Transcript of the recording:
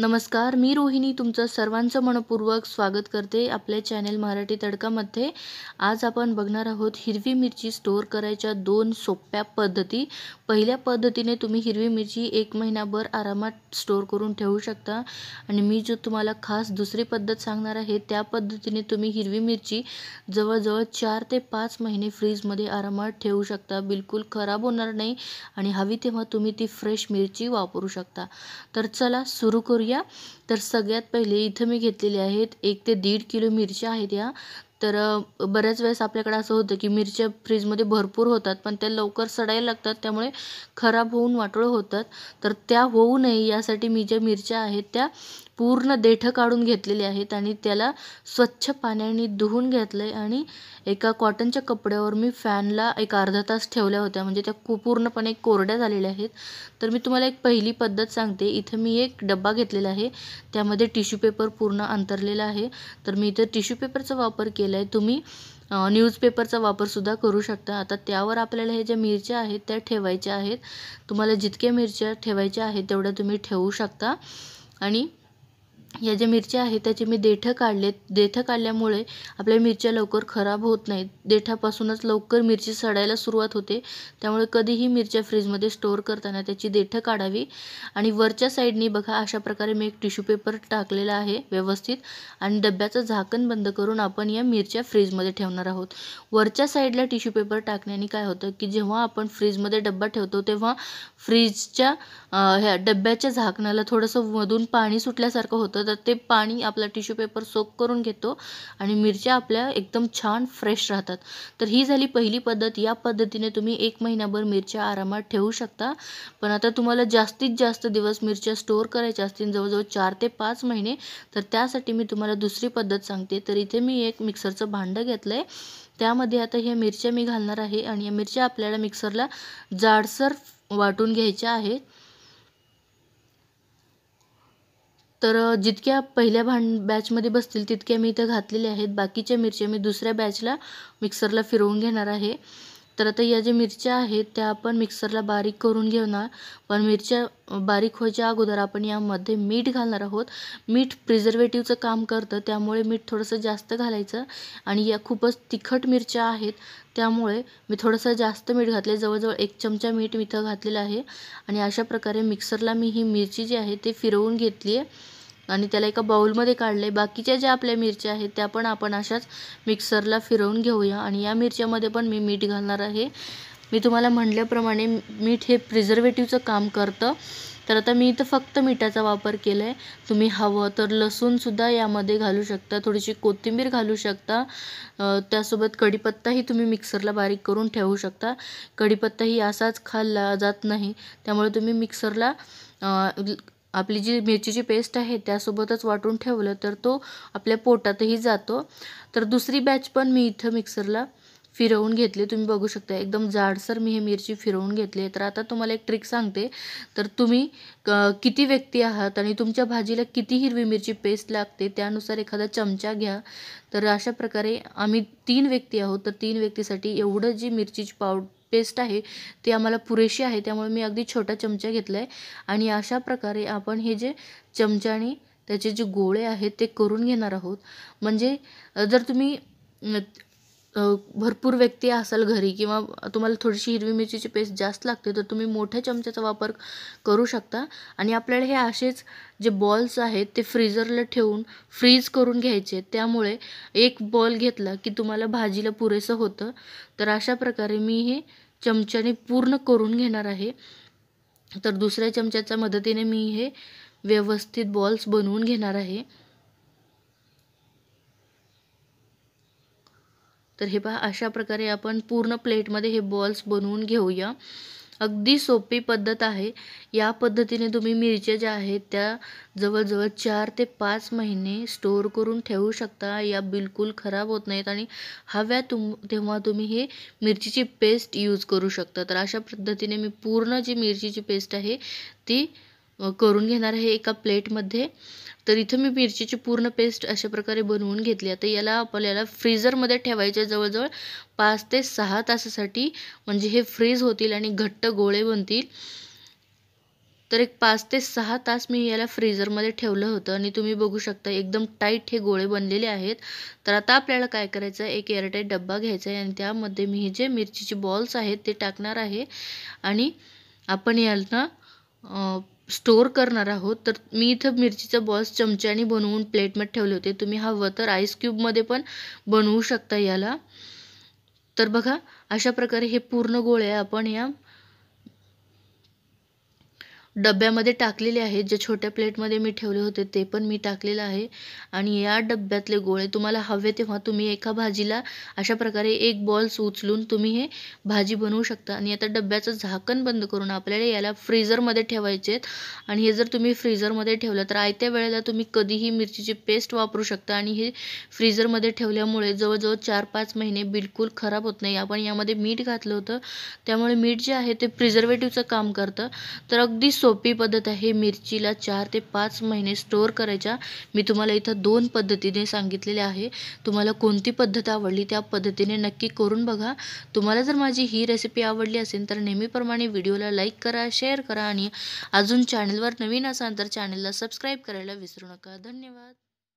नमस्कार मी रोहिणी तुमचं सर्वांचं मनपूर्वक स्वागत करते आपल्या चॅनेल मराठी तडकामध्ये आज आपण बघणार आहोत हिरवी मिरची स्टोअर करायच्या दोन सोप्या पद्धती पहिल्या पद्धतीने तुम्ही हिरवी मिरची एक महिनाभर आरामात स्टोअर करून ठेवू शकता आणि मी जो तुम्हाला खास दुसरी पद्धत सांगणार आहे त्या पद्धतीने तुम्ही हिरवी मिरची जवळजवळ चार ते पाच महिने फ्रीजमध्ये आरामात ठेवू शकता बिलकुल खराब होणार नाही आणि हवी तेव्हा तुम्ही ती फ्रेश मिरची वापरू शकता तर चला सुरू करू करूया तर सगळ्यात पहिले इथं मी घेतलेली आहेत एक ते दीड किलो मिरच्या आहेत या तर बऱ्याच वेळेस आपल्याकडे असं होतं की मिरच्या फ्रीजमध्ये भरपूर होतात पण त्या लवकर सडायला लागतात त्यामुळे खराब होऊन वाटोळं होतात तर त्या होऊ नये यासाठी मी ज्या मिरच्या आहेत त्या पूर्ण देठं काढून घेतलेली आहेत आणि त्याला स्वच्छ पाण्याने धुवून घेतलं आहे आणि एका कॉटनच्या कपड्यावर मी फॅनला एक अर्धा तास ठेवल्या होत्या म्हणजे त्या कु पूर्णपणे कोरड्या झालेल्या आहेत तर मी तुम्हाला एक पहिली पद्धत सांगते इथं मी एक डब्बा घेतलेला आहे त्यामध्ये टिश्यू पेपर पूर्ण अंतरलेला आहे तर मी इथं टिश्यू पेपरचा वापर केला आहे तुम्ही न्यूजपेपरचा वापरसुद्धा करू शकता आता त्यावर आपल्याला हे ज्या मिरच्या आहेत त्या ठेवायच्या आहेत तुम्हाला जितक्या मिरच्या ठेवायच्या आहेत तेवढ्या तुम्ही ठेवू शकता आणि या ज्या मिरच्या आहेत त्याचे मी देठं काढलेत देठं काढल्यामुळे आपल्या मिरच्या लवकर खराब होत नाहीत देठापासूनच लवकर मिरची सडायला सुरुवात होते त्यामुळे कधीही मिरच्या फ्रीजमध्ये स्टोअर करताना त्याची देठं काढावी आणि वरच्या साईडनी बघा अशा प्रकारे मी एक टिश्यू पेपर टाकलेला आहे व्यवस्थित आणि डब्याचं झाकण बंद करून आपण या मिरच्या फ्रीजमध्ये ठेवणार आहोत वरच्या साईडला टिश्यू पेपर टाकण्याने काय होतं की जेव्हा आपण फ्रीजमध्ये डब्बा ठेवतो तेव्हा फ्रीजच्या ह्या डब्याच्या झाकणाला थोडंसं मधून पाणी सुटल्यासारखं होतं होतं तर ते पाणी आपला टिश्यू पेपर सोक करून घेतो आणि मिरच्या आपल्या एकदम छान फ्रेश राहतात तर ही झाली पहिली पद्धत या पद्धतीने तुम्ही एक महिनाभर मिरच्या आरामात ठेवू शकता पण आता तुम्हाला जास्तीत जास्त दिवस मिरच्या स्टोअर करायच्या असतील जवळजवळ चार ते पाच महिने तर त्यासाठी मी तुम्हाला दुसरी पद्धत सांगते तर इथे मी एक मिक्सरचं भांडं घेतलं आहे त्यामध्ये आता ह्या मिरच्या मी घालणार आहे आणि या मिरच्या आपल्याला मिक्सरला जाडसर वाटून घ्यायच्या आहेत तर जितक्या पहिल्या भांड बॅचमध्ये बसतील तितक्या मी इथं घातलेल्या आहेत बाकीच्या मिरच्या मी दुसऱ्या बॅचला मिक्सरला फिरवून घेणार आहे तर आता या ज्या मिरच्या आहेत त्या आपण मिक्सरला बारीक करून घेणार पण मिरच्या बारीक व्हायच्या अगोदर आपण यामध्ये मीठ घालणार आहोत मीठ प्रिझर्वेटिव्हचं काम करतं त्यामुळे मीठ थोडंसं जास्त घालायचं आणि या खूपच तिखट मिरच्या आहेत त्यामुळे मी थोडंसं जास्त मीठ घातले जवळजवळ एक चमचा मीठ मी इथं घातलेलं आहे आणि अशा प्रकारे मिक्सरला मी ही मिरची जी आहे ती फिरवून घेतली आहे आणि त्याला एका बाऊलमध्ये काढले बाकीच्या ज्या आपल्या मिरच्या आहेत त्या पण आपण अशाच मिक्सरला फिरवून घेऊया आणि या मिरच्यामध्ये पण मी मीठ घालणार आहे मी तुम्हाला म्हटल्याप्रमाणे मीठ हे प्रिझर्वेटिव्हचं काम करतं तर आता मी इथं फक्त मिठाचा वापर केला आहे तुम्ही हवं तर लसूणसुद्धा यामध्ये घालू शकता थोडीशी कोथिंबीर घालू शकता त्यासोबत कढीपत्ताही तुम्ही मिक्सरला बारीक करून ठेवू शकता कढीपत्ताही असाच खाल्ला जात नाही त्यामुळे तुम्ही मिक्सरला आपली जी मिरचीची पेस्ट आहे त्यासोबतच वाटून ठेवलं तर तो आपल्या पोटातही जातो तर दुसरी बॅच पण मी इथं मिक्सरला फिरवून घेतले तुम्ही बघू शकता एकदम जाडसर मी हे मिरची फिरवून घेतली तर आता तुम्हाला एक ट्रिक सांगते तर तुम्ही किती व्यक्ती आहात आणि तुमच्या भाजीला किती हिरवी मिरची पेस्ट लागते त्यानुसार एखादा चमचा घ्या तर अशा प्रकारे आम्ही तीन व्यक्ती आहोत तर तीन व्यक्तीसाठी एवढं जी मिरचीची पावड पेस्ट आहे ती आम्हाला पुरेशी आहे त्यामुळे मी अगदी छोटा चमचा घेतला आहे आणि अशा प्रकारे आपण हे जे आणि त्याचे जे गोळे आहेत ते करून घेणार आहोत म्हणजे जर तुम्ही भरपूर व्यक्ती असाल घरी किंवा तुम्हाला थोडीशी हिरवी मिरचीची पेस्ट जास्त लागते तर तुम्ही मोठ्या चमच्याचा वापर करू शकता आणि आपल्याला हे असेच जे बॉल्स आहेत ते फ्रीजरला ठेवून फ्रीज करून घ्यायचे त्यामुळे एक बॉल घेतला की तुम्हाला भाजीला पुरेसं होतं तर अशा प्रकारे मी हे चमच्याने पूर्ण करून घेणार आहे तर दुसऱ्या चमच्याच्या मदतीने मी हे व्यवस्थित बॉल्स बनवून घेणार आहे तर हे पहा अशा प्रकारे आपण पूर्ण प्लेटमध्ये हे बॉल्स बनवून घेऊया अगदी सोपी पद्धत आहे या पद्धतीने तुम्ही मिरच्या ज्या आहेत त्या जवळजवळ चार ते पाच महिने स्टोअर करून ठेवू शकता या बिलकुल खराब होत नाहीत आणि हव्या तुम तेव्हा तुम्ही हे मिरचीची पेस्ट यूज करू शकता तर अशा पद्धतीने मी पूर्ण जी मिरचीची पेस्ट आहे ती करून घेणार आहे एका प्लेटमध्ये तर इथं मी मिरचीची पूर्ण पेस्ट अशा प्रकारे बनवून घेतली आता याला आपल्याला फ्रीजरमध्ये ठेवायच्या जवळजवळ पाच ते सहा तासासाठी म्हणजे हे फ्रीज होतील आणि घट्ट गोळे बनतील तर एक पाच ते सहा तास मी याला फ्रीजरमध्ये ठेवलं होतं आणि तुम्ही बघू शकता एकदम टाईट हे गोळे बनलेले आहेत तर आता आपल्याला काय करायचं आहे एक एअरटाईट डब्बा घ्यायचा आहे आणि त्यामध्ये मी हे जे मिरचीचे बॉल्स आहेत ते टाकणार आहे आणि आपण यांना स्टोअर करणार आहोत तर मी इथं मिरचीचा बॉल्स चमच्याने बनवून प्लेटमध्ये ठेवले होते तुम्ही हवं तर आईस क्यूबमध्ये पण बनवू शकता याला तर बघा अशा प्रकारे हे पूर्ण गोळे आपण या डब्यामध्ये टाकलेले आहेत जे छोट्या प्लेटमध्ये मी ठेवले होते ते पण मी टाकलेलं आहे आणि या डब्यातले गोळे तुम्हाला हवे तेव्हा तुम्ही एका भाजीला अशा प्रकारे एक बॉल्स उचलून तुम्ही हे भाजी बनवू शकता आणि आता डब्याचं झाकण बंद करून आपल्याला याला फ्रीजरमध्ये ठेवायचे आहेत आणि हे जर तुम्ही फ्रीझरमध्ये ठेवलं तर आयत्या वेळेला तुम्ही कधीही मिरचीची पेस्ट वापरू शकता आणि हे फ्रीजरमध्ये ठेवल्यामुळे जवळजवळ चार पाच महिने बिलकुल खराब होत नाही आपण यामध्ये मीठ घातलं होतं त्यामुळे मीठ जे आहे ते प्रिझर्वेटिव्हचं काम करतं तर अगदी सोपी पद्धत आहे मिरचीला चार ते पाच महिने स्टोअर करायच्या मी तुम्हाला इथं दोन पद्धतीने सांगितलेले आहे तुम्हाला कोणती पद्धत आवडली त्या पद्धतीने नक्की करून बघा तुम्हाला जर माझी ही रेसिपी आवडली असेल तर नेहमीप्रमाणे व्हिडिओला लाईक करा शेअर करा आणि अजून चॅनलवर नवीन असाल तर चॅनलला सबस्क्राईब करायला विसरू नका धन्यवाद